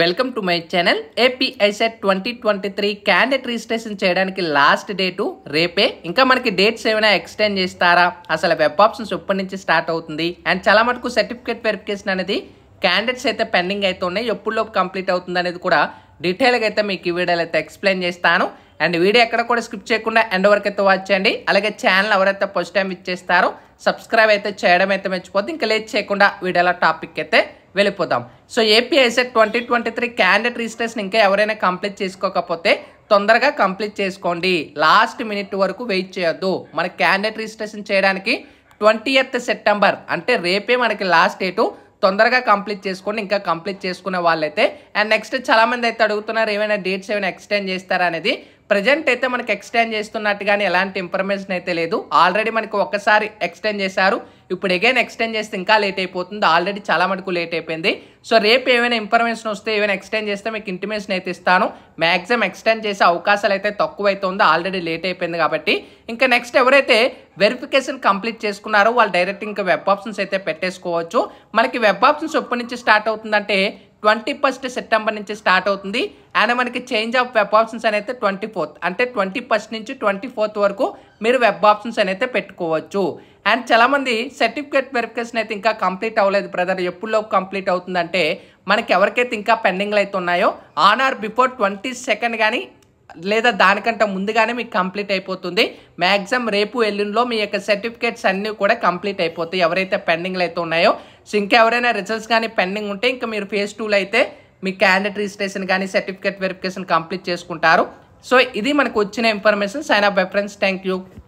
welcome to my channel AP ICET twenty twenty three candidate registration చేయడానికి last date రేపే ఇంకా మనకి డేట్స్ ఏమైనా ఎక్స్టెండ్ చేస్తారా అసలు వెబ్ ఆప్షన్స్ ఎప్పటి నుంచి స్టార్ట్ అవుతుంది అండ్ చాలా మటుకు సర్టిఫికేట్ వెరిఫికేషన్ అనేది క్యాండిడేట్స్ అయితే పెండింగ్ అయితే ఉన్నాయి ఎప్పుడులోపు కంప్లీట్ అవుతుంది అనేది కూడా డీటెయిల్గా అయితే మీకు ఈ వీడియోలో అయితే ఎక్స్ప్లెయిన్ చేస్తాను అండ్ వీడియో ఎక్కడ కూడా స్కిప్ చేయకుండా ఎండ్ వరకు అయితే వాచ్ చేయండి అలాగే ఛానల్ ఎవరైతే ఫస్ట్ టైం ఇచ్చేస్తారో సబ్స్క్రైబ్ అయితే చేయడం అయితే మర్చిపోద్ది ఇంకా లేట్ చేయకుండా వీడియోలో టాపిక్ అయితే వెళ్ళిపోదాం so AP ICET twenty twenty three candidate registration ఇంకా ఎవరైనా కంప్లీట్ చేసుకోకపోతే తొందరగా కంప్లీట్ చేసుకోండి లాస్ట్ మినిట్ వరకు వెయిట్ చేయొద్దు మన క్యాండిడేట్ రిజిస్ట్రేషన్ చేయడానికి ట్వంటీ ఎయిత్ సెప్టెంబర్ అంటే రేపే మనకి లాస్ట్ డేటు తొందరగా కంప్లీట్ చేసుకోండి ఇంకా కంప్లీట్ చేసుకునే వాళ్ళైతే అండ్ నెక్స్ట్ చాలామంది అయితే అడుగుతున్నారు ఏమైనా డేట్స్ ఏమైనా ఎక్స్టెండ్ చేస్తారా అనేది ప్రజెంట్ అయితే మనకి ఎక్స్టెండ్ చేస్తున్నట్టు కానీ ఎలాంటి ఇన్ఫర్మేషన్ అయితే లేదు ఆల్రెడీ మనకి ఒకసారి ఎక్స్టెండ్ చేశారు ఇప్పుడు అగైన్ ఎక్స్టెండ్ చేస్తే ఇంకా లేట్ అయిపోతుంది ఆల్రెడీ చాలా మటుకు లేట్ అయిపోయింది సో రేపు ఏమైనా ఇన్ఫర్మేషన్ వస్తే ఏమైనా ఎక్స్టెండ్ చేస్తే మీకు ఇంటిమేషన్ అయితే ఇస్తాను మ్యాక్సిమం ఎక్స్టెండ్ చేసే అవకాశాలు అయితే తక్కువైతుంది ఉందో ఆల్రెడీ లేట్ అయిపోయింది కాబట్టి ఇంకా నెక్స్ట్ ఎవరైతే వెరిఫికేషన్ కంప్లీట్ చేసుకున్నారో వాళ్ళు డైరెక్ట్ ఇంకా వెబ్ ఆప్షన్స్ అయితే పెట్టేసుకోవచ్చు మనకి వెబ్ ఆప్షన్స్ ఎప్పటి నుంచి స్టార్ట్ అవుతుందంటే ట్వంటీ ఫస్ట్ సెప్టెంబర్ నుంచి స్టార్ట్ అవుతుంది అండ్ మనకి చేంజ్ ఆఫ్ వెబ్ ఆప్షన్స్ అనేది ట్వంటీ ఫోర్త్ అంటే ట్వంటీ ఫస్ట్ నుంచి ట్వంటీ ఫోర్త్ వరకు మీరు వెబ్ ఆప్షన్స్ అనేది పెట్టుకోవచ్చు అండ్ చాలామంది సర్టిఫికేట్ వెరిఫికేషన్ అయితే ఇంకా కంప్లీట్ అవ్వలేదు బ్రదర్ ఎప్పుడులోపు కంప్లీట్ అవుతుందంటే మనకి ఎవరికైతే ఇంకా పెండింగ్లు అయితే ఉన్నాయో on or before twenty second కానీ లేదా దానికంటే ముందుగానే మీకు కంప్లీట్ అయిపోతుంది మ్యాక్సిమం రేపు ఎల్లుండిలో మీ యొక్క సర్టిఫికేట్స్ అన్నీ కూడా కంప్లీట్ అయిపోతాయి ఎవరైతే పెండింగ్లు అయితే ఉన్నాయో సో ఇంకెవరైనా రిజల్ట్స్ కానీ పెండింగ్ ఉంటే ఇంకా మీరు ఫేజ్ టూలో అయితే మీ క్యాండిడేట్ రిజిస్ట్రేషన్ కానీ సర్టిఫికేట్ వెరిఫికేషన్ కంప్లీట్ చేసుకుంటారు సో ఇది మనకు వచ్చిన information sign up bye friends thank you